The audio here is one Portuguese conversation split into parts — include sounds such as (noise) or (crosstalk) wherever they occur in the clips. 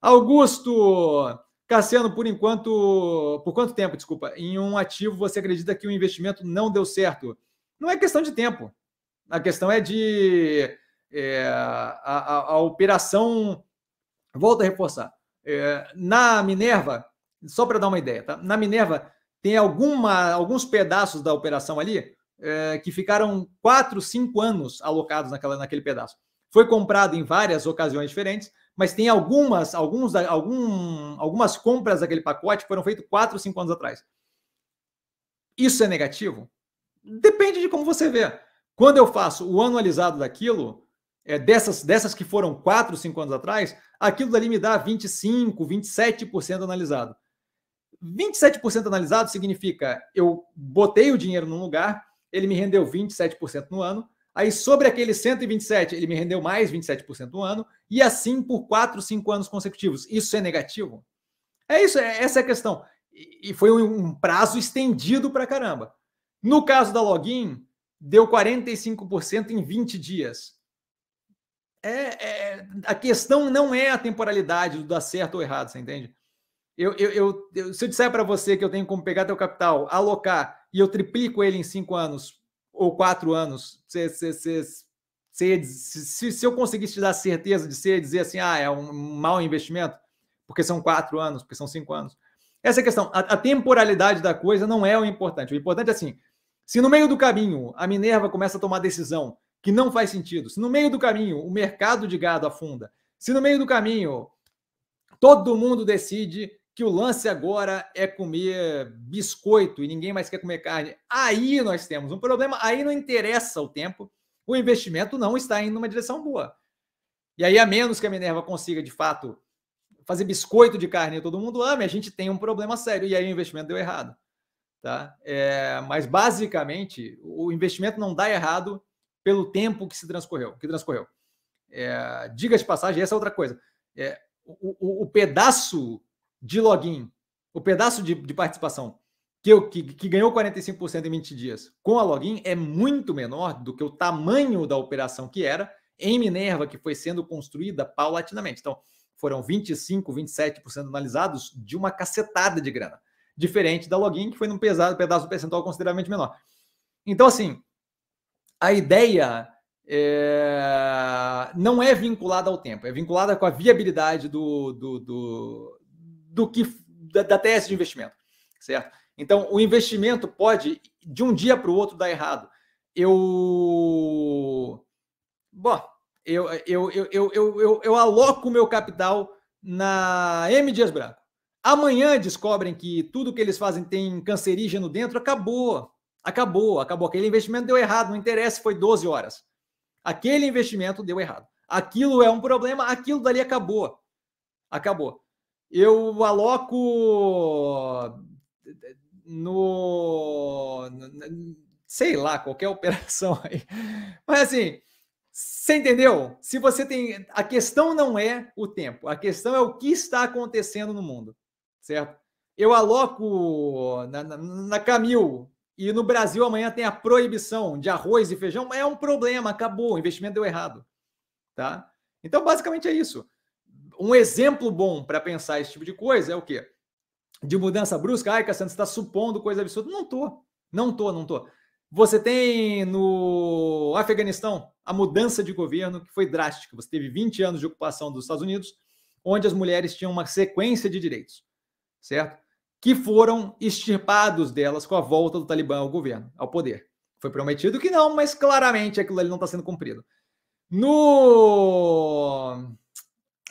Augusto Cassiano, por enquanto, por quanto tempo, desculpa, em um ativo você acredita que o investimento não deu certo? Não é questão de tempo. A questão é de é, a, a, a, operação. Volto a reforçar. É, na Minerva, só para dar uma ideia, tá? Na Minerva tem alguma, alguns pedaços da operação ali é, que ficaram 4, 5 anos alocados naquela, naquele pedaço. Foi comprado em várias ocasiões diferentes, mas tem algumas, alguns, algum, algumas compras daquele pacote foram feitas 4, 5 anos atrás. Isso é negativo? Depende de como você vê. Quando eu faço o anualizado daquilo, é, dessas, dessas que foram 4, 5 anos atrás, aquilo dali me dá 25%, 27% analisado. 27% analisado significa eu botei o dinheiro num lugar, ele me rendeu 27% no ano, Aí, sobre aquele 127, ele me rendeu mais 27% no ano, e assim por 4, 5 anos consecutivos. Isso é negativo? É isso, é, essa é a questão. E, e foi um, um prazo estendido para caramba. No caso da login, deu 45% em 20 dias. É, é, a questão não é a temporalidade do dar certo ou errado, você entende? Eu, eu, eu se eu disser para você que eu tenho como pegar teu capital, alocar e eu triplico ele em cinco anos, ou quatro anos, você, se você, se, se eu conseguisse te dar certeza de ser, dizer assim, ah, é um mau investimento, porque são quatro anos, porque são cinco anos. Essa é a questão. A, a temporalidade da coisa não é o importante. O importante é assim, se no meio do caminho a Minerva começa a tomar decisão que não faz sentido, se no meio do caminho o mercado de gado afunda, se no meio do caminho todo mundo decide que o lance agora é comer biscoito e ninguém mais quer comer carne. Aí nós temos um problema, aí não interessa o tempo, o investimento não está indo numa direção boa. E aí, a menos que a Minerva consiga, de fato, fazer biscoito de carne e todo mundo ame, a gente tem um problema sério. E aí o investimento deu errado. Tá? É, mas, basicamente, o investimento não dá errado pelo tempo que se transcorreu. Que transcorreu. É, diga de passagem, essa é outra coisa. É, o, o, o pedaço de login, o pedaço de, de participação que, eu, que, que ganhou 45% em 20 dias com a login é muito menor do que o tamanho da operação que era em Minerva, que foi sendo construída paulatinamente. Então, foram 25, 27% analisados de uma cacetada de grana. Diferente da login, que foi num pesado, pedaço percentual consideravelmente menor. Então, assim, a ideia é... não é vinculada ao tempo, é vinculada com a viabilidade do, do, do, do que da, da tese de investimento, certo? Então, o investimento pode, de um dia para o outro, dar errado. Eu. Bom, eu, eu, eu, eu, eu, eu, eu aloco o meu capital na M. Dias Branco. Amanhã descobrem que tudo que eles fazem tem cancerígeno dentro, acabou. Acabou, acabou. Aquele investimento deu errado, não interessa, foi 12 horas. Aquele investimento deu errado. Aquilo é um problema, aquilo dali acabou. Acabou eu aloco no, sei lá, qualquer (laughs) operação aí. Mas assim, você entendeu? Se você tem, a questão não é o tempo, a questão é o que está acontecendo no mundo, certo? Eu aloco na, na, na Camil e no Brasil amanhã tem a proibição de arroz e feijão, é um problema, acabou, o investimento deu errado, tá? Então basicamente é isso um exemplo bom para pensar esse tipo de coisa é o quê? De mudança brusca. Ai, Cassiano, você está supondo coisa absurda. Não tô. Não tô, não tô. Você tem no Afeganistão a mudança de governo que foi drástica. Você teve 20 anos de ocupação dos Estados Unidos, onde as mulheres tinham uma sequência de direitos, certo? Que foram extirpados delas com a volta do Talibã ao governo, ao poder. Foi prometido que não, mas claramente aquilo ali não está sendo cumprido. No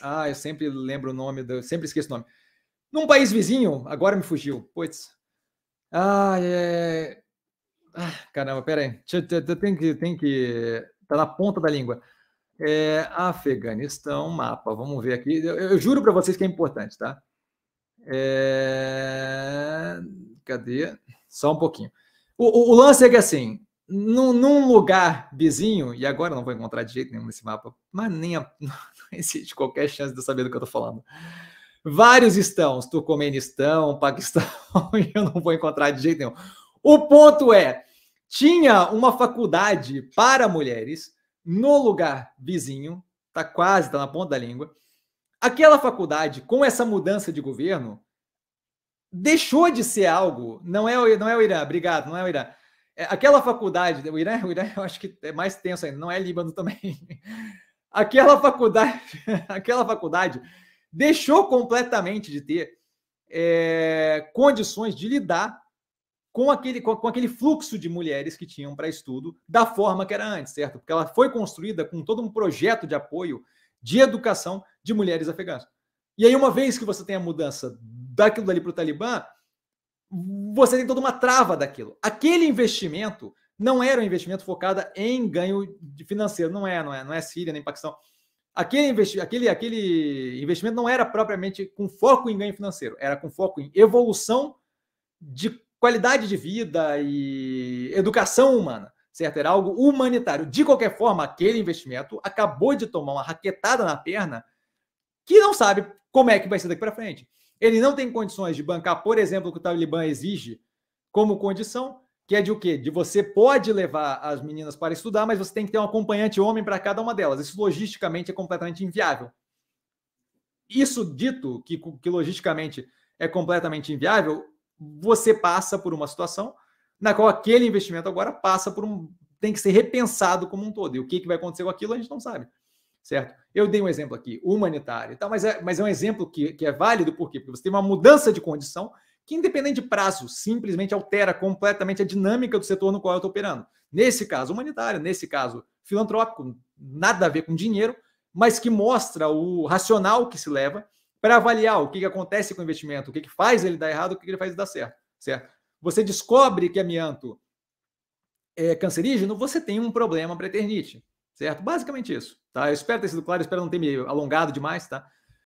ah, eu sempre lembro o nome, do, sempre esqueço o nome. Num país vizinho, agora me fugiu. Pois. Ah, é, é... ah caramba, pera aí. Tem que, tem que. Tá na ponta da língua. É, Afeganistão, mapa. Vamos ver aqui. Eu, eu juro para vocês que é importante, tá? É... Cadê? Só um pouquinho. O, o, o lance é que assim, num, num, lugar vizinho, e agora não vou encontrar de jeito nenhum nesse mapa, mas nem a, (laughs) existe qualquer chance de eu saber do que eu estou falando. Vários estão, Turcomenistão, (laughs) Paquistão, (laughs) eu não vou encontrar de jeito nenhum. O ponto é, tinha uma faculdade para mulheres no lugar vizinho, tá quase, tá na ponta da língua. Aquela faculdade, com essa mudança de governo, deixou de ser algo. Não é, não é o Irã, obrigado, não é o Irã. É, aquela faculdade, o Irã, o Irã eu acho que é mais tenso ainda, não é Líbano também aquela faculdade, (laughs) aquela faculdade deixou completamente de ter é, condições de lidar com aquele, com, com aquele fluxo de mulheres que tinham para estudo da forma que era antes, certo? Porque ela foi construída com todo um projeto de apoio de educação de mulheres afegãs. E aí, uma vez que você tem a mudança daquilo dali para o Talibã, você tem toda uma trava daquilo. Aquele investimento não era um investimento focado em ganho financeiro, não é, não é, não é Síria nem Paquistão. Aquele, investi aquele, aquele investimento não era propriamente com foco em ganho financeiro, era com foco em evolução de qualidade de vida e educação humana, certo? Era algo humanitário. De qualquer forma, aquele investimento acabou de tomar uma raquetada na perna que não sabe como é que vai ser daqui para frente. Ele não tem condições de bancar, por exemplo, o que o Talibã exige como condição, que é de o quê? De você pode levar as meninas para estudar, mas você tem que ter um acompanhante homem para cada uma delas. Isso logisticamente é completamente inviável. Isso dito que, que logisticamente é completamente inviável, você passa por uma situação na qual aquele investimento agora passa por um tem que ser repensado como um todo. E o que, que vai acontecer com aquilo a gente não sabe. Certo? Eu dei um exemplo aqui, humanitário e tal, mas é, mas é um exemplo que, que é válido, por quê? Porque você tem uma mudança de condição que, independente de prazo, simplesmente altera completamente a dinâmica do setor no qual eu estou operando. Nesse caso, humanitário, nesse caso, filantrópico, nada a ver com dinheiro, mas que mostra o racional que se leva para avaliar o que, que acontece com o investimento, o que, que faz ele dar errado, o que, que ele faz dar certo, certo? Você descobre que amianto é cancerígeno, você tem um problema para eternite, certo? Basicamente isso, tá? Eu espero ter sido claro, espero não ter me alongado demais, tá?